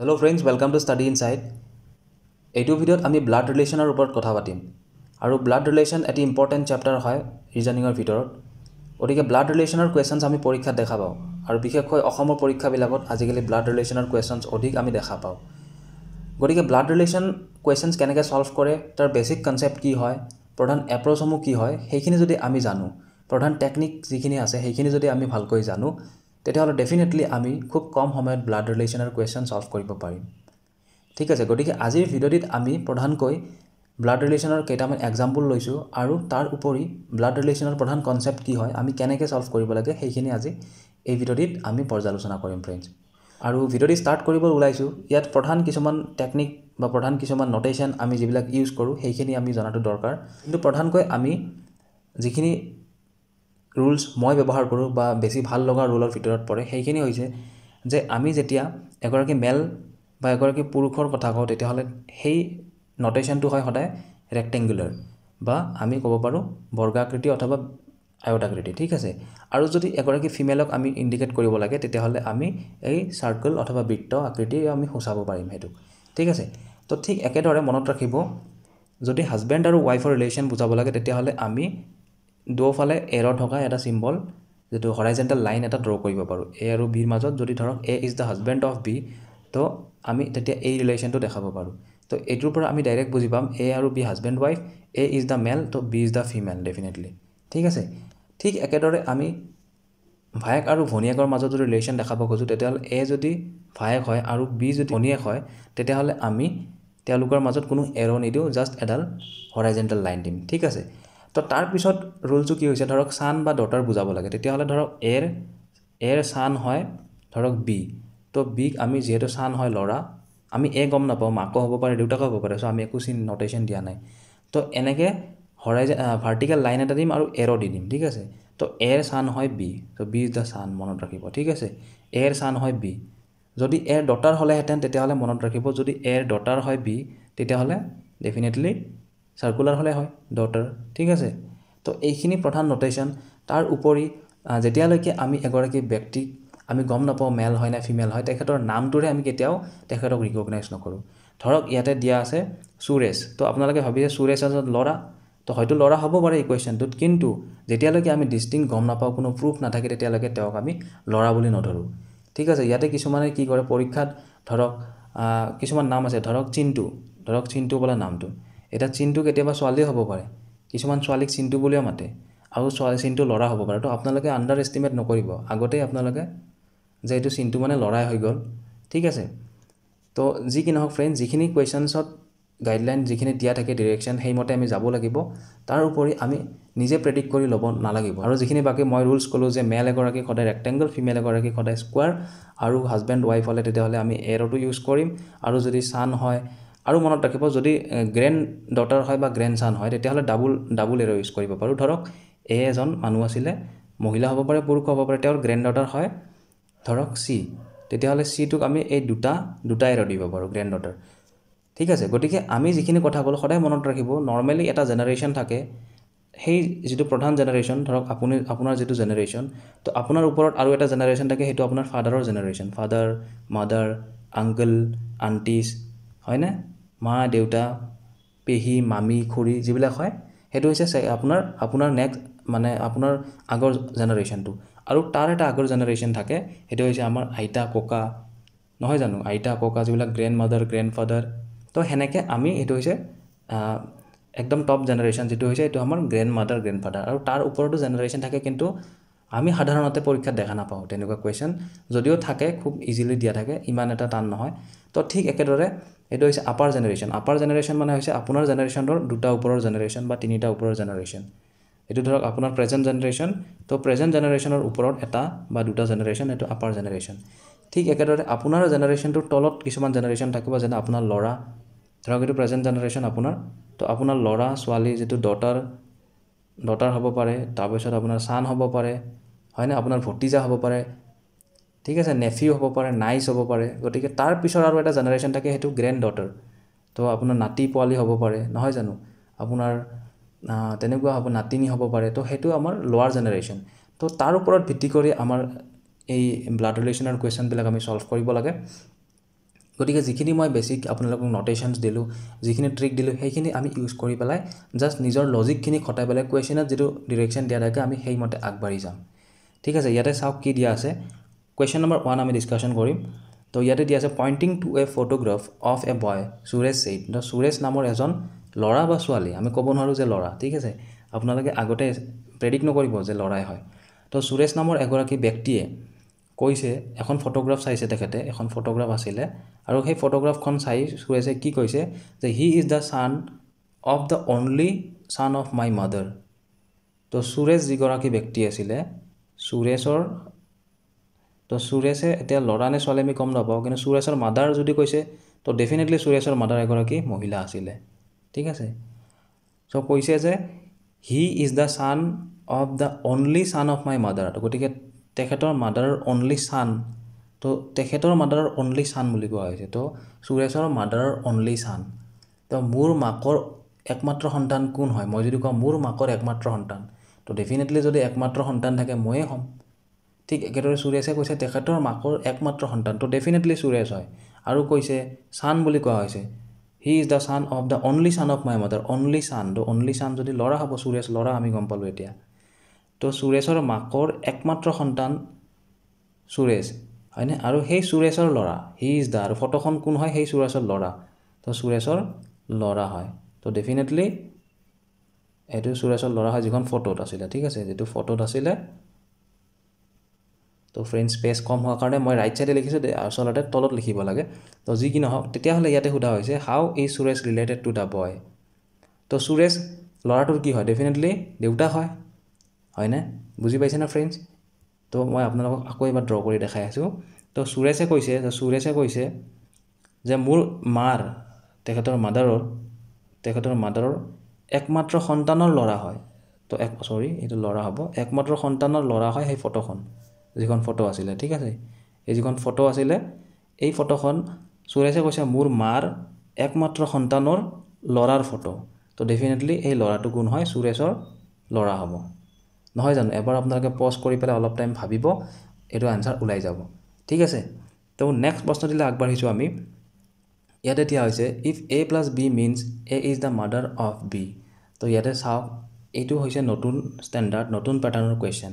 Hello' friends welcome to study in side এইটো ভিডিঅ'ত আমি ব্লাড ৰিলেশ্যনৰ ওপৰত কথা পাতিম আৰু ব্লাড ৰিলেশ্যন এটি ইম্পৰ্টেণ্ট চেপ্টাৰ হয় ৰিজনিঙৰ ভিতৰত গতিকে ব্লাড ৰিলেশ্যনৰ কুৱেশ্যনছ আমি পৰীক্ষাত দেখা পাওঁ আৰু বিশেষকৈ অসমৰ পৰীক্ষাবিলাকত আজিকালি ব্লাড ৰিলেশ্যনৰ কুৱেশ্যনছ অধিক আমি দেখা পাওঁ গতিকে ব্লাড ৰিলেশ্যন কুৱেশ্যনছ কেনেকৈ ছল্ভ কৰে তাৰ বেছিক কনচেপ্ট কি হয় প্ৰধান এপ্ৰ'চসমূহ কি হয় সেইখিনি যদি আমি জানো প্ৰধান টেকনিক যিখিনি আছে সেইখিনি যদি আমি ভালকৈ জানো তেতিয়াহ'লে ডেফিনেটলি আমি খুব কম সময়ত ব্লাড ৰিলেশ্যনৰ কুৱেশ্যন চল্ভ কৰিব পাৰিম ঠিক আছে গতিকে আজিৰ ভিডিঅ'টিত আমি প্ৰধানকৈ ব্লাড ৰিলেশ্যনৰ কেইটামান এক্সাম্পল লৈছোঁ আৰু তাৰ উপৰি ব্লাড ৰিলেশ্যনৰ প্ৰধান কনচেপ্ট কি হয় আমি কেনেকৈ ছল্ভ কৰিব লাগে সেইখিনি আজি এই ভিডিঅ'টিত আমি পৰ্যালোচনা কৰিম ফ্ৰেণ্ডছ আৰু ভিডিঅ'টি ষ্টাৰ্ট কৰিব ওলাইছোঁ ইয়াত প্ৰধান কিছুমান টেকনিক বা প্ৰধান কিছুমান নটেশ্যন আমি যিবিলাক ইউজ কৰোঁ সেইখিনি আমি জনাটো দৰকাৰ কিন্তু প্ৰধানকৈ আমি যিখিনি ৰুলছ মই ব্যৱহাৰ কৰোঁ বা বেছি ভাল লগা ৰুলৰ ভিতৰত পৰে সেইখিনি হৈছে যে আমি যেতিয়া এগৰাকী মেল বা এগৰাকী পুৰুষৰ কথা কওঁ তেতিয়াহ'লে সেই নটেশ্যনটো হয় সদায় ৰেক্টেংগুলাৰ বা আমি ক'ব পাৰোঁ বৰ্গাকৃতি অথবা আয়তাকৃতি ঠিক আছে আৰু যদি এগৰাকী ফিমেলক আমি ইণ্ডিকেট কৰিব লাগে তেতিয়াহ'লে আমি এই চাৰ্কল অথবা বৃত্ত আকৃতি আমি সূচাব পাৰিম সেইটোক ঠিক আছে তো ঠিক একেদৰে মনত ৰাখিব যদি হাজবেণ্ড আৰু ৱাইফৰ ৰিলেশ্যন বুজাব লাগে তেতিয়াহ'লে আমি দুয়োফালে এৰ থকা এটা চিম্বল যিটো হৰাইজেণ্টেল লাইন এটা ড্ৰ কৰিব পাৰোঁ এ আৰু বিৰ মাজত যদি ধৰক A is the husband of B তো আমি তেতিয়া এই ৰিলেশ্যনটো দেখাব পাৰোঁ তো এইটোৰ পৰা আমি ডাইৰেক্ট বুজি পাম এ আৰু B husband wife A is the male তো B is the female definitely ঠিক আছে ঠিক একেদৰে আমি ভায়েক আৰু ভনীয়েকৰ মাজত যদি ৰিলেশ্যন দেখাব খোজোঁ তেতিয়াহ'লে এ যদি ভায়েক হয় আৰু বি যদি ভনীয়েক হয় তেতিয়াহ'লে আমি তেওঁলোকৰ মাজত কোনো এৰ নিদিওঁ জাষ্ট এডাল হৰাইজেণ্টেল লাইন দিম ঠিক আছে তো তাৰপিছত ৰোলটো কি হৈছে ধৰক ছান বা ডটাৰ বুজাব লাগে তেতিয়াহ'লে ধৰক এৰ এৰ ছান হয় ধৰক বি তো বিক আমি যিহেতু ছান হয় ল'ৰা আমি এ গম নাপাওঁ মাকো হ'ব পাৰে দেউতাকো হ'ব পাৰে চ' আমি একো চিন নটেশ্যন দিয়া নাই তো এনেকৈ হৰাই ভাৰ্টিকেল লাইন এটা দিম আৰু এৰো দি দিম ঠিক আছে তো এৰ ছান হয় বি তো বি ইজ দ্য ছান মনত ৰাখিব ঠিক আছে এৰ ছান হয় বি যদি এৰ ডটাৰ হ'লেহেঁতেন তেতিয়াহ'লে মনত ৰাখিব যদি এৰ ডটাৰ হয় বি তেতিয়াহ'লে ডেফিনেটলি চাৰ্কুলাৰ হ'লে হয় ডটাৰ ঠিক আছে তো এইখিনি প্ৰধান নটেশ্যন তাৰ উপৰি যেতিয়ালৈকে আমি এগৰাকী ব্যক্তিক আমি গম নাপাওঁ মেল হয় নে ফিমেল হয় তেখেতৰ নামটোৰে আমি কেতিয়াও তেখেতক ৰিকগনাইজ নকৰোঁ ধৰক ইয়াতে দিয়া আছে সুৰেশ তো আপোনালোকে ভাবিছে সুৰেশ এজন ল'ৰা তো হয়তো ল'ৰা হ'ব পাৰে এই কুৱেশ্যনটোত কিন্তু যেতিয়ালৈকে আমি ডিষ্টিং গম নাপাওঁ কোনো প্ৰুফ নাথাকে তেতিয়ালৈকে তেওঁক আমি ল'ৰা বুলি নধৰোঁ ঠিক আছে ইয়াতে কিছুমানে কি কৰে পৰীক্ষাত ধৰক কিছুমান নাম আছে ধৰক চিণ্টু ধৰক চিণ্টু বোলা নামটো এতিয়া চিনটো কেতিয়াবা ছোৱালীয়ে হ'ব পাৰে কিছুমান ছোৱালীক চিনটো বুলিয়ে মাতে আৰু ছোৱালী চিন্তু ল'ৰা হ'ব পাৰে তো আপোনালোকে আণ্ডাৰ এষ্টিমেট নকৰিব আগতেই আপোনালোকে যে এইটো চিনটো মানে ল'ৰাই হৈ গ'ল ঠিক আছে তো যি কি নহওক ফ্ৰেণ্ড যিখিনি কুৱেশ্যনছত গাইডলাইন যিখিনি দিয়া থাকে ডিৰেকশ্যন সেইমতে আমি যাব লাগিব তাৰ উপৰি আমি নিজে প্ৰেডিক্ট কৰি ল'ব নালাগিব আৰু যিখিনি বাকী মই ৰুলছ ক'লোঁ যে মেল এগৰাকী সদায় ৰেক্টেংগল ফিমেল এগৰাকী সদায় স্কুৱাৰ আৰু হাজবেণ্ড ৱাইফ হ'লে তেতিয়াহ'লে আমি এৰ'টো ইউজ কৰিম আৰু যদি চান হয় আৰু মনত ৰাখিব যদি গ্ৰেণ্ড ডটাৰ হয় বা গ্ৰেণ্ড চান হয় তেতিয়াহ'লে ডাবুল ডাবুল এৰ' ইউজ কৰিব পাৰোঁ ধৰক এ এজন মানুহ আছিলে মহিলা হ'ব পাৰে পুৰুষ হ'ব পাৰে তেওঁৰ গ্ৰেণ্ড ডটাৰ হয় ধৰক চি তেতিয়াহ'লে চিটোক আমি এই দুটা দুটা এৰ' দিব পাৰোঁ গ্ৰেণ্ড ডটাৰ ঠিক আছে গতিকে আমি যিখিনি কথা ক'লোঁ সদায় মনত ৰাখিব নৰ্মেলি এটা জেনেৰেশ্যন থাকে সেই যিটো প্ৰধান জেনেৰেশ্যন ধৰক আপুনি আপোনাৰ যিটো জেনেৰেশ্যন তো আপোনাৰ ওপৰত আৰু এটা জেনেৰেশ্যন থাকে সেইটো আপোনাৰ ফাদাৰৰ generation father mother uncle aunties হয়নে মা দেউতা পেহী মামী খুৰী যিবিলাক হয় সেইটো হৈছে আপোনাৰ আপোনাৰ নেক্সট মানে আপোনাৰ আগৰ জেনেৰেশ্যনটো আৰু তাৰ এটা আগৰ জেনেৰেশ্যন থাকে সেইটো হৈছে আমাৰ আইতা ককা নহয় জানো আইতা ককা যিবিলাক গ্ৰেণ্ড মাদাৰ গ্ৰেণ্ড ফাদাৰ তো সেনেকৈ আমি সেইটো হৈছে একদম টপ জেনেৰেশ্যন যিটো হৈছে সেইটো আমাৰ গ্ৰেণ্ড মাদাৰ গ্ৰেণ্ড ফাদাৰ আৰু তাৰ ওপৰতো জেনেৰেশ্যন থাকে কিন্তু আমি সাধাৰণতে পৰীক্ষাত দেখা নাপাওঁ তেনেকুৱা কুৱেশ্যন যদিও থাকে খুব ইজিলি দিয়া থাকে ইমান এটা টান নহয় তো ঠিক একেদৰে এইটো হৈছে আপাৰ জেনেৰেশ্যন আপাৰ জেনেৰেশ্যন মানে হৈছে আপোনাৰ জেনেৰেশ্যনৰ দুটা ওপৰৰ জেনেৰেশ্যন বা তিনিটা ওপৰৰ জেনেৰেশ্যন এইটো ধৰক আপোনাৰ প্ৰেজেণ্ট জেনেৰেশ্যন তো প্ৰেজেণ্ট জেনেৰেশ্যনৰ ওপৰত এটা বা দুটা জেনেৰেশ্যন এইটো আপাৰ জেনেৰেশ্যন ঠিক একেদৰে আপোনাৰ জেনেৰেশ্যনটোৰ তলত কিছুমান জেনেৰেশ্যন থাকিব যেনে আপোনাৰ ল'ৰা ধৰক এইটো প্ৰেজেণ্ট জেনেৰেশ্যন আপোনাৰ তো আপোনাৰ ল'ৰা ছোৱালী যিটো দটাৰ দটাৰ হ'ব পাৰে তাৰপিছত আপোনাৰ চান হ'ব পাৰে হয় হয়নে আপোনাৰ ভতিজা হ'ব পাৰে ঠিক আছে নেফিউ হ'ব পাৰে নাইচ হ'ব পাৰে গতিকে তাৰ পিছৰ আৰু এটা জেনেৰেশ্যন থাকে সেইটো গ্ৰেণ্ড ডটাৰ ত' আপোনাৰ নাতি পোৱালি হ'ব পাৰে নহয় জানো আপোনাৰ তেনেকুৱা হ'ব নাতিনী হ'ব পাৰে ত' সেইটো আমাৰ লোৱাৰ জেনেৰেশ্যন ত' তাৰ ওপৰত ভিত্তি কৰি আমাৰ এই ব্লাড ৰিলেশ্যনৰ কুৱেশ্যনবিলাক আমি ছল্ভ কৰিব লাগে গতিকে যিখিনি মই বেছিক আপোনালোকক নটেশ্যনছ দিলোঁ যিখিনি ট্ৰিক দিলোঁ সেইখিনি আমি ইউজ কৰি পেলাই জাষ্ট নিজৰ লজিকখিনি খটাই পেলাই কুৱেশ্যনত যিটো ডিৰেকশ্যন দিয়া থাকে আমি সেইমতে আগবাঢ়ি যাম ঠিক আছে ইয়াতে চাওক কি দিয়া আছে কুৱেশ্যন নম্বৰ ওৱান আমি ডিছকাশ্যন কৰিম তো ইয়াতে দিয়া আছে pointing to a photograph of a boy Suresh said the Suresh নামৰ এজন ল'ৰা বা ছোৱালী আমি ক'ব নোৱাৰোঁ যে ল'ৰা ঠিক আছে আপোনালোকে আগতে প্ৰেডিক্ট নকৰিব যে ল'ৰাই হয় তো সুৰেশ নামৰ এগৰাকী ব্যক্তিয়ে কৈছে এখন ফটোগ্ৰাফ চাইছে তেখেতে এখন ফটোগ্ৰাফ আছিলে আৰু সেই ফটোগ্ৰাফখন চাই সুৰেশে কি কৈছে যে he is the son of the only son of my mother তো সুৰেশ যিগৰাকী ব্যক্তি আছিলে সুৰেশৰ তো সুৰেশে এতিয়া ল'ৰা নে ছোৱালী আমি কম নাপাওঁ কিন্তু সুৰেশৰ মাদাৰ যদি কৈছে তো ডেফিনেটলি সুৰেশৰ মাদাৰ এগৰাকী মহিলা আছিলে ঠিক আছে চ' কৈছে যে he is the son of the only son of my mother তো গতিকে তেখেতৰ মাদাৰৰ অনলি ছান তো তেখেতৰ মাদাৰৰ অনলি ছান বুলি কোৱা হৈছে তো সুৰেশৰ মাদাৰৰ অনলি ছান তো মোৰ মাকৰ একমাত্ৰ সন্তান কোন হয় মই যদি কওঁ মোৰ মাকৰ একমাত্ৰ সন্তান তো ডেফিনেটলি যদি একমাত্ৰ সন্তান থাকে ময়ে হ'ম ঠিক একেদৰে সুৰেশে কৈছে তেখেতৰ মাকৰ একমাত্ৰ সন্তান তো ডেফিনেটলি সুৰেশ হয় আৰু কৈছে ছান বুলি কোৱা হৈছে he is the son of the only son of my mother only son the only son যদি ল'ৰা হ'ব সুৰেশ ল'ৰা আমি গম পালোঁ এতিয়া তো সুৰেশৰ মাকৰ একমাত্ৰ সন্তান সুৰেশ হয়নে আৰু সেই সুৰেশৰ ল'ৰা হি ইজ দ্য আৰু ফটোখন কোন হয় সেই সুৰেশৰ ল'ৰা তো সুৰেশৰ ল'ৰা হয় তো ডেফিনেটলি এইটো সুৰেশৰ ল'ৰা হয় যিখন ফটোত আছিলে ঠিক আছে যিটো ফটোত আছিলে তো ফ্ৰেণ্ড স্পেচ কম হোৱাৰ কাৰণে মই ৰাইট ছাইডে লিখিছোঁ আচলতে তলত লিখিব লাগে তো যি কি নহওক তেতিয়াহ'লে ইয়াতে সোধা হৈছে how is Suresh related to the boy তো সুৰেশ ল'ৰাটোৰ কি হয় ডেফিনেটলি দেউতা হয় হয়নে বুজি পাইছে ন ফ্ৰেণ্ডছ তো মই আপোনালোকক আকৌ এবাৰ ড্ৰ কৰি দেখাই আছোঁ তো সুৰেশে কৈছে সুৰেশে কৈছে যে মোৰ মাৰ তেখেতৰ মাদাৰৰ তেখেতৰ মাদাৰৰ একমাত্ৰ সন্তানৰ ল'ৰা হয় তো এক চৰি এইটো ল'ৰা হ'ব একমাত্ৰ সন্তানৰ ল'ৰা হয় সেই ফটোখন যিখন ফটো আছিলে ঠিক আছে এই যিখন ফটো আছিলে এই ফটোখন সুৰেশে কৈছে মোৰ মাৰ একমাত্ৰ সন্তানৰ ল'ৰাৰ ফটো তো ডেফিনেটলি এই ল'ৰাটো কোন হয় সুৰেশৰ ল'ৰা হ'ব নহয় জানো এবাৰ আপোনালোকে পজ কৰি পেলাই অলপ টাইম ভাবিব এইটো আনচাৰ ওলাই যাব ঠিক আছে তো নেক্সট প্ৰশ্ন দিলে আগবাঢ়িছোঁ আমি ইয়াতে দিয়া হৈছে if A plus B means A is the mother of B তো ইয়াতে চাওক এইটো হৈছে নতুন ষ্টেণ্ডাৰ্ড নতুন পেটাৰ্ণৰ কুৱেশ্যন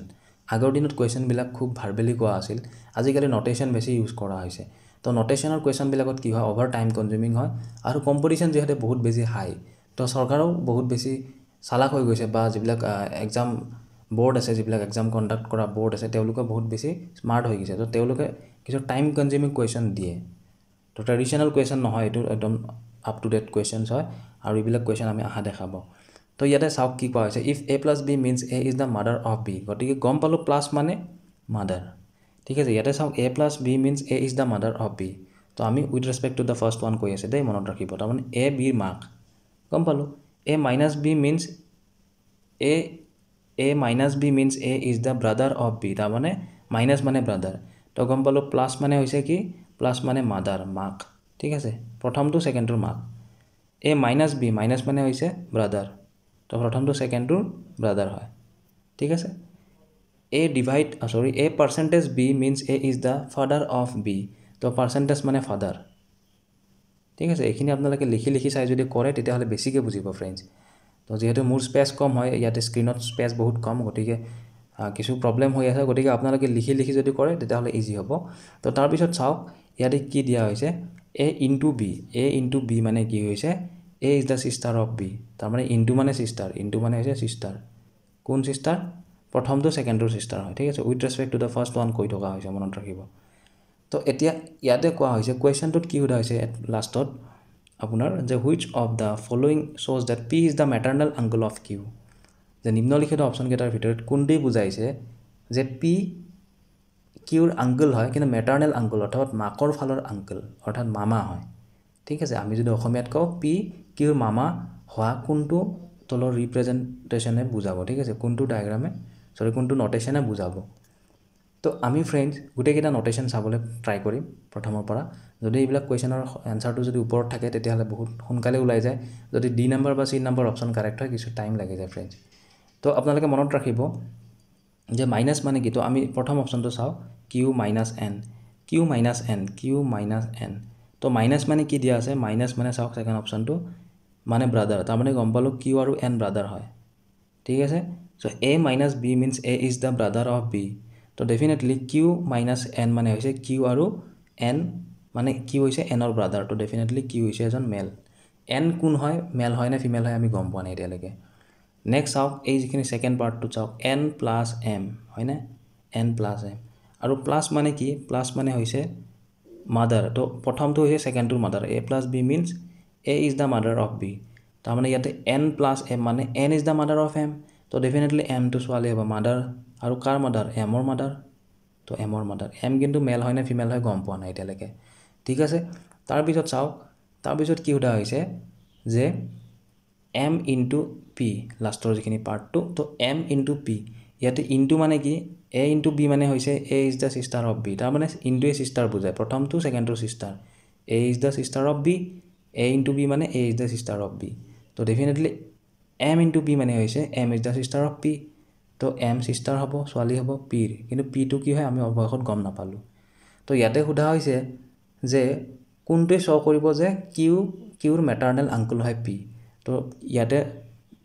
আগৰ দিনত কুৱেশ্যনবিলাক খুব ভাৰ্বেলি কোৱা আছিল আজিকালি নটেশ্যন বেছি ইউজ কৰা হৈছে তো নটেশ্যনৰ কুৱেশ্যনবিলাকত কি হয় অভাৰ টাইম কনজিউমিং হয় আৰু কম্পিটিশ্যন যিহেতু বহুত বেছি হাই তো চৰকাৰেও বহুত বেছি চালাক হৈ গৈছে বা যিবিলাক এক্সাম বৰ্ড আছে যিবিলাক এক্সাম কণ্ডাক্ট কৰা বৰ্ড আছে তেওঁলোকে বহুত বেছি স্মাৰ্ট হৈ গৈছে তো তেওঁলোকে কিছু টাইম কনজিউমিং কুৱেশ্যন দিয়ে তো ট্ৰেডিশ্যনেল কুৱেশ্যন নহয় এইটো একদম আপ টু ডেট কুৱেশ্যনছ হয় আৰু এইবিলাক কুৱেশ্যন আমি অহা দেখাব তো ইয়াতে চাওক কি কোৱা হৈছে if A plus B means A is the mother of B গতিকে গম পালোঁ প্লাছ মানে মাডাৰ ঠিক আছে ইয়াতে চাওক A plus B means A is the mother of B তো আমি with respect to the first one কৈ আছে দেই মনত ৰাখিব তাৰমানে এ বিৰ মাক গম পালোঁ A minus B means A A minus B means A is the brother of B তাৰমানে মাইনাছ মানে ব্ৰাদাৰ তো গম পালোঁ প্লাছ মানে হৈছে কি প্লাছ মানে মাডাৰ মাক ঠিক আছে প্ৰথমটো ছেকেণ্ডটোৰ মাক এ মাইনাছ বি মাইনাছ মানে হৈছে ব্ৰাদাৰ তো প্ৰথমটো ছেকেণ্ডটোৰ ব্ৰাদাৰ হয় ঠিক আছে A divide sorry A percentage B means A is the father of B তো পাৰ্চেণ্টেজ মানে ফাদাৰ ঠিক আছে এইখিনি আপোনালোকে লিখি লিখি চাই যদি কৰে তেতিয়াহ'লে বেছিকৈ বুজিব ফ্ৰেণ্ডছ তো যিহেতু মোৰ স্পেচ কম হয় ইয়াতে স্ক্ৰীণত স্পেচ বহুত কম গতিকে কিছু প্ৰব্লেম হৈ আছে গতিকে আপোনালোকে লিখি লিখি যদি কৰে তেতিয়াহ'লে ইজি হ'ব তো তাৰপিছত চাওক ইয়াতে কি দিয়া হৈছে A into B A into B মানে কি হৈছে A is the sister of B তাৰমানে ইণ্টু মানে ছিষ্টাৰ ইণ্টু মানে হৈছে ছিষ্টাৰ কোন ছিষ্টাৰ প্ৰথমটো ছেকেণ্ডটোৰ ছিষ্টাৰ হয় ঠিক আছে with respect to the first one কৈ থকা হৈছে মনত ৰাখিব তো এতিয়া ইয়াতে কোৱা হৈছে কুৱেশ্যনটোত কি সোধা হৈছে এট লাষ্টত আপোনাৰ যে হুইচ অফ দ্য ফল'য়িং শ্ব'জ that P is the maternal uncle of Q যে নিম্নলিখিত অপশ্যনকেইটাৰ ভিতৰত কোনটোৱেই বুজাইছে যে পি কিউৰ আংগল হয় কিন্তু মেটাৰনেল আংগল অৰ্থাৎ মাকৰ ফালৰ আংগল অৰ্থাৎ মামা হয় ঠিক আছে আমি যদি অসমীয়াত কওঁ পি কিউ মামা হোৱা কোনটো তলৰ ৰিপ্ৰেজেণ্টেশ্যনে বুজাব ঠিক আছে কোনটো ডায়েগ্ৰামে চৰি কোনটো নটেশ্যনে বুজাব তো আমি ফ্ৰেণ্ডছ গোটেইকেইটা নটেশ্যন চাবলৈ ট্ৰাই কৰিম প্ৰথমৰ পৰা যদি এইবিলাক কুৱেশ্যনৰ এনচাৰটো যদি ওপৰত থাকে তেতিয়াহ'লে বহুত সোনকালে ওলাই যায় যদি ডি নাম্বাৰ বা চি নাম্বাৰ অপশ্যন কাৰেক্ট হয় কিছু টাইম লাগি যায় ফ্ৰেণ্ডছ তো আপোনালোকে মনত ৰাখিব যে মাইনাছ মানে কি তো আমি প্ৰথম অপশ্যনটো চাওঁ Q minus N Q minus N Q minus N তো মাইনাছ মানে কি দিয়া আছে মাইনাছ মানে চাওক ছেকেণ্ড অপশ্যনটো মানে ব্ৰাদাৰ তাৰমানে গম পালোঁ কিউ আৰু এন ব্ৰাদাৰ হয় ঠিক আছে so' A minus B means A is the brother of B তো ডেফিনেটলি কিউ মাইনাছ এন মানে হৈছে কিউ আৰু এন মানে কি হৈছে এনৰ ব্ৰাদাৰ তো ডেফিনেটলি কিউ হৈছে এজন মেল এন কোন হয় মেল হয় নে ফিমেল হয় আমি গম পোৱা নাই এতিয়ালৈকে নেক্সট চাওক এই যিখিনি ছেকেণ্ড পাৰ্টটোত চাওক এন প্লাছ এম হয়নে এন প্লাছ এম আৰু প্লাছ মানে কি প্লাছ মানে হৈছে মাদাৰ তো প্ৰথমটো হৈছে ছেকেণ্ডটোৰ mother A plus B means A is the mother of B তাৰমানে ইয়াতে এন প্লাছ এম মানে N is the mother of M তো ডেফিনেটলি এমটো ছোৱালী হ'ব মাদাৰ আৰু কাৰ মাদাৰ এমৰ মাদাৰ তো এমৰ মাদাৰ এম কিন্তু মেল হয় নে ফিমেল হয় গম পোৱা নাই এতিয়ালৈকে ঠিক আছে তাৰপিছত চাওক তাৰপিছত কি সোধা হৈছে যে এম ইণ্টু পি লাষ্টৰ যিখিনি পাৰ্টটো তো এম ইনটু পি ইয়াতে ইনটু মানে কি এ ইনটু বি মানে হৈছে A is the sister of B তাৰমানে ইনটোৱে ছিষ্টাৰ বুজায় প্ৰথমটো ছেকেণ্ডটো sister A is the sister of B A into B মানে A is the sister of B তো ডেফিনেটলি এম ইনটু বি মানে হৈছে M is the sister of P তো এম ছিষ্টাৰ হ'ব ছোৱালী হ'ব পিৰ কিন্তু পিটো কি হয় আমি অৱশেষত গম নাপালোঁ তো ইয়াতে সোধা হৈছে যে কোনটোৱে শ্ব' কৰিব যে কিউ কিউৰ মেটাৰনেল আংকুল হয় পি তো ইয়াতে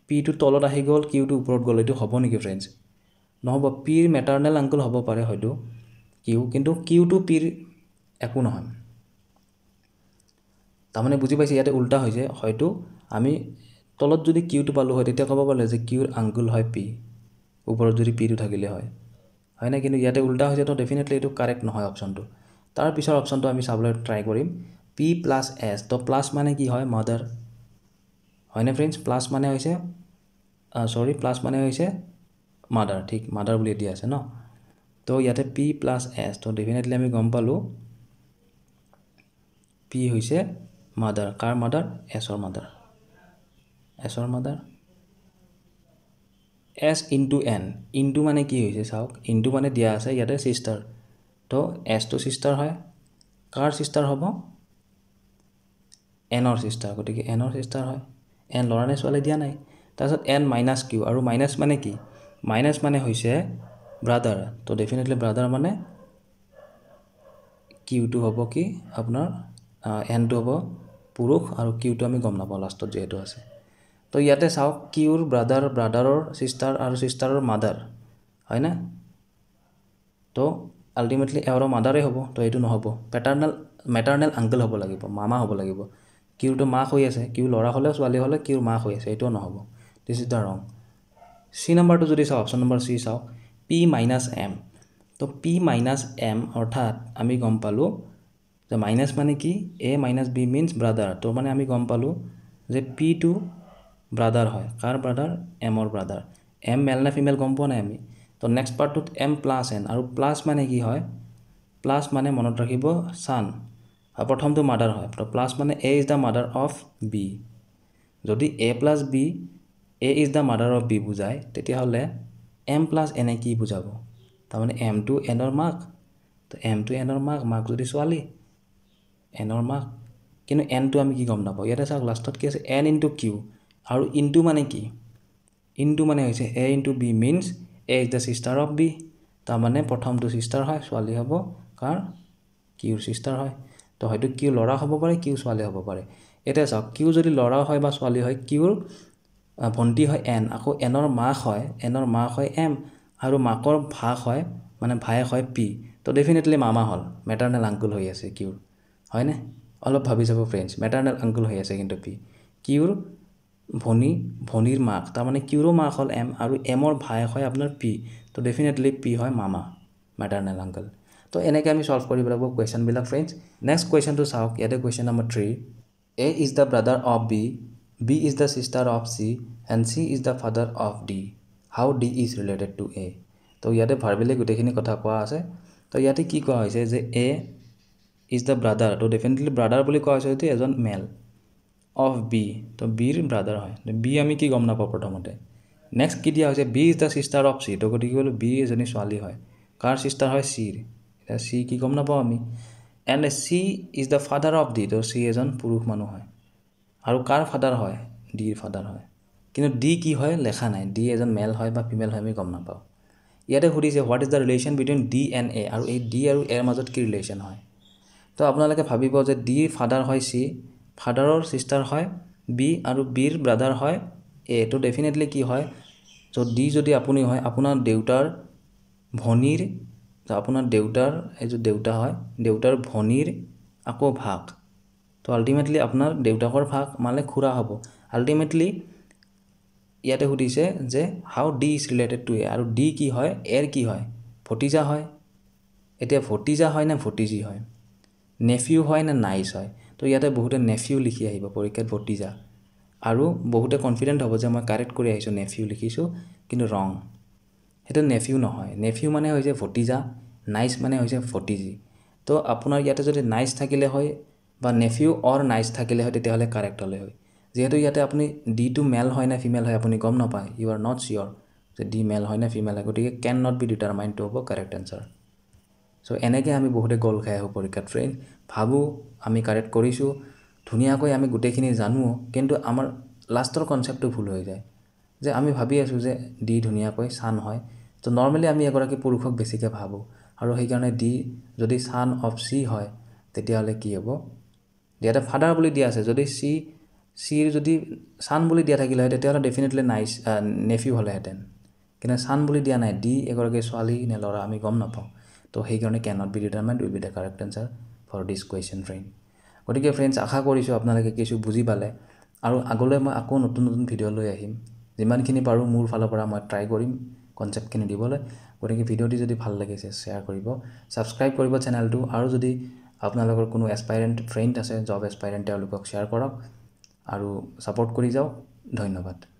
পিটো তলত আহি গ'ল কিউটো ওপৰত গ'ল এইটো হ'ব নেকি ফ্ৰেণ্ডছ নহ'ব পিৰ মেটাৰনেল আংকুল হ'ব পাৰে হয়তো কিউ কিন্তু কিউটো পিৰ একো নহয় তাৰমানে বুজি পাইছে ইয়াতে ওল্টা হৈছে হয়তো আমি তলত যদি কিউটো পালোঁ হয় তেতিয়া ক'ব পাৰিলে যে কিউৰ আংকুল হয় পি ওপৰত যদি পিটো থাকিলে হয় হয়নে কিন্তু ইয়াতে ওল্টা হৈছে তো ডেফিনেটলি এইটো কাৰেক্ট নহয় অপশ্যনটো তাৰ পিছৰ অপশ্যনটো আমি চাবলৈ ট্ৰাই কৰিম পি প্লাছ এছ তো প্লাছ মানে কি হয় মাদাৰ হয়নে ফ্ৰেণ্ডছ প্লাছ মানে হৈছে চৰি প্লাছ মানে হৈছে মাডাৰ ঠিক মাডাৰ বুলি দিয়া আছে ন তো ইয়াতে পি প্লাছ এছ তো ডেফিনেটলি আমি গম পালোঁ পি হৈছে মাডাৰ কাৰ মাডাৰ এছৰ মাদাৰ এছৰ mother S into N into মানে কি হৈছে চাওক ইনটু মানে দিয়া আছে ইয়াতে ছিষ্টাৰ তো এছটো ছিষ্টাৰ হয় কাৰ ছিষ্টাৰ হ'ব এনৰ ছিষ্টাৰ গতিকে এনৰ ছিষ্টাৰ হয় এন ল'ৰা নে ছোৱালী দিয়া নাই তাৰপিছত এন মাইনাছ কিউ আৰু মাইনাছ মানে কি মাইনাছ মানে হৈছে ব্ৰাদাৰ তো ডেফিনেটলি ব্ৰাদাৰ মানে কিউটো হ'ব কি আপোনাৰ এনটো হ'ব পুৰুষ আৰু কিউটো আমি গম নাপাওঁ লাষ্টত যিহেতু আছে তো ইয়াতে চাওক কিউৰ ব্ৰাদাৰ ব্ৰাদাৰৰ ছিষ্টাৰ আৰু ছিষ্টাৰৰ মাদাৰ হয়নে তো আল্টিমেটলি এওঁৰ মাদাৰে হ'ব তো এইটো নহ'ব পেটাৰনেল মেটাৰনেল আংকেল হ'ব লাগিব মামা হ'ব লাগিব কিউৰটো মাক হৈ আছে কিউ ল'ৰা হ'লে ছোৱালী হ'লে কিউৰ মাক হৈ আছে এইটোও নহ'ব this is the wrong C নম্বৰটো যদি চাওঁ অপশ্যন নম্বৰ চি চাওঁ পি মাইনাছ এম তো পি মাইনাছ এম অৰ্থাৎ আমি গম পালোঁ যে মাইনাছ মানে কি A minus B means brother তো মানে আমি গম পালোঁ যে পি টু ব্ৰাদাৰ হয় কাৰ ব্ৰাদাৰ এমৰ ব্ৰাদাৰ এম মেল নে ফিমেল গম পোৱা নাই আমি তো নেক্সট পাৰ্টটোত এম প্লাছ এন আৰু প্লাছ মানে কি হয় প্লাছ মানে মনত ৰাখিব ছান আৰু প্ৰথমটো মাডাৰ হয় তো প্লাছ মানে A is the mother of B যদি A plus B A is the mother of B বুজায় তেতিয়াহ'লে এম প্লাছ এনে কি বুজাব তাৰমানে এমটো এনৰ মাক তো এমটো এনৰ মাক মাক যদি ছোৱালী এনৰ মাক কিন্তু এনটো আমি কি গম নাপাওঁ ইয়াতে চাওক লাষ্টত কি আছে এন ইনটু কিউ আৰু ইনটো মানে কি ইনটো মানে হৈছে A into B means A is the sister of B তাৰমানে প্ৰথমটো ছিষ্টাৰ হয় ছোৱালী হ'ব কাৰ কিউৰ ছিষ্টাৰ হয় তো হয়তো কিউ ল'ৰা হ'ব পাৰে কিউ ছোৱালী হ'ব পাৰে এতিয়া চাওক কিউ যদি ল'ৰা হয় বা ছোৱালী হয় কিউৰ ভণ্টি হয় এন আকৌ এনৰ মাক হয় এনৰ মাক হয় এম আৰু মাকৰ ভাগ হয় মানে ভায়েক হয় পি তো ডেফিনেটলি মামা হ'ল মেটাৰনেল আংকুল হৈ আছে কিউৰ হয়নে অলপ ভাবি চাব ফ্ৰেণ্ডছ মেটাৰনেল আংকুল হৈ আছে কিন্তু পি কিউৰ ভনী ভনীৰ মাক তাৰমানে কিউৰো মাক হ'ল এম আৰু এমৰ ভায়েক হয় আপোনাৰ পি তো ডেফিনেটলি পি হয় মামা মেটাৰনেল আংকুল তো এনেকৈ আমি চল্ভ কৰিব লাগিব কুৱেশ্যনবিলাক ফ্ৰেণ্ডছ নেক্সট কুৱেশ্যনটো চাওক ইয়াতে question number three A is the brother of B B is the sister of C and C is the father of D. How D is related to A? তো ইয়াতে ভাৰ্বেলি গোটেইখিনি কথা কোৱা আছে তো ইয়াতে কি কোৱা হৈছে যে এ ইজ দ্য ব্ৰাদাৰ তো ডেফিনেটলি ব্ৰাদাৰ বুলি কোৱা হৈছে যদি এজন মেল অফ বি তো বিৰ ব্ৰাদাৰ হয় বি আমি কি গম নাপাওঁ প্ৰথমতে নেক্সট কি দিয়া হৈছে B is the sister of C তো গতিকে বোলো বি এজনী ছোৱালী হয় কাৰ ছিষ্টাৰ হয় চিৰ এতিয়া চি কি গম নাপাওঁ আমি and C is the father of D তো চি এজন পুৰুষ মানুহ হয় আৰু কাৰ ফাদাৰ হয় ডিৰ ফাদাৰ হয় কিন্তু ডি কি হয় লেখা নাই ডি এজন মেল হয় বা ফিমেল হয় আমি গম নাপাওঁ ইয়াতে সুধিছে what is the relation between D and A আৰু এই ডি আৰু এৰ মাজত কি ৰিলেশ্যন হয় তো আপোনালোকে ভাবিব যে ডিৰ ফাদাৰ হয় চি ফাদাৰৰ ছিষ্টাৰ হয় বি আৰু বিৰ ব্ৰাদাৰ হয় এ তো ডেফিনেটলি কি হয় চ' ডি যদি আপুনি হয় আপোনাৰ দেউতাৰ ভনীৰ আপোনাৰ দেউতাৰ এইযোৰ দেউতা হয় দেউতাৰ ভনীৰ আকৌ ভাগ তো আল্টিমেটলি আপোনাৰ দেউতাকৰ ভাগ মানে খুৰা হ'ব আল্টিমেটলি ইয়াতে সুধিছে যে how D is related to A আৰু ডি কি হয় এৰ কি হয় ভতিজা হয় এতিয়া ভতিজা হয় নে ভতিজী হয় নেফিউ হয় নে নাইচ হয় তো ইয়াতে বহুতে নেফিউ লিখি আহিব পৰীক্ষাত ভতিজা আৰু বহুতে কনফিডেণ্ট হ'ব যে মই কাৰেক্ট কৰি আহিছোঁ নেফিউ লিখিছোঁ কিন্তু ৰং সেইটো নেফিউ নহয় নেফিউ মানে হৈছে ভতিজা নাইচ মানে হৈছে ভতিজি তো আপোনাৰ ইয়াতে যদি নাইচ থাকিলে হয় বা নেফিউ অৰ নাইচ থাকিলে হয় তেতিয়াহ'লে কাৰেক্ট হ'লে হয় যিহেতু ইয়াতে আপুনি ডি টু মেল হয় নে ফিমেল হয় আপুনি গম নাপায় ইউ আৰ নট চিয়'ৰ যে ডি মেল হয় নে ফিমেল হয় গতিকে can not be determined to হ'ব কাৰেক্ট এনচাৰ চ' এনেকৈ আমি বহুতে গ'ল খাই আহোঁ পৰীক্ষাত ফ্ৰেণ্ড ভাবোঁ আমি কাৰেক্ট কৰিছোঁ ধুনীয়াকৈ আমি গোটেইখিনি জানো কিন্তু আমাৰ লাষ্টৰ কনচেপ্টটো ভুল হৈ যায় যে আমি ভাবি আছোঁ যে ডি ধুনীয়াকৈ চান হয় ত' নৰ্মেলি আমি এগৰাকী পুৰুষক বেছিকৈ ভাবোঁ আৰু সেইকাৰণে ডি যদি চান অফ চি হয় তেতিয়াহ'লে কি হ'ব দিয়াতে ফাদাৰ বুলি দিয়া আছে যদি চি চিৰ যদি চান বুলি দিয়া থাকিলেহেঁতেন তেতিয়াহ'লে ডেফিনেটলি নাইচ নেফিউ হ'লেহেঁতেন কিন্তু চান বুলি দিয়া নাই দি এগৰাকী ছোৱালী নে ল'ৰা আমি গম নাপাওঁ তো সেইকাৰণে can not be determined will be the correct answer for this question friend গতিকে ফ্ৰেণ্ডছ আশা কৰিছোঁ আপোনালোকে কিছু বুজি পালে আৰু আগলৈ মই আকৌ নতুন নতুন ভিডিঅ' লৈ আহিম যিমানখিনি পাৰোঁ মোৰ ফালৰ পৰা মই ট্ৰাই কৰিম কনচেপ্টখিনি দিবলৈ গতিকে ভিডিঅ'টি যদি ভাল লাগিছে শ্বেয়াৰ কৰিব ছাবস্ক্ৰাইব কৰিব চেনেলটো আৰু যদি আপোনালোকৰ কোনো এছপাইৰেণ্ট ফ্ৰেণ্ড আছে জব এছপাইৰেণ্ট তেওঁলোকক শ্বেয়াৰ কৰক আৰু ছাপৰ্ট কৰি যাওক ধন্যবাদ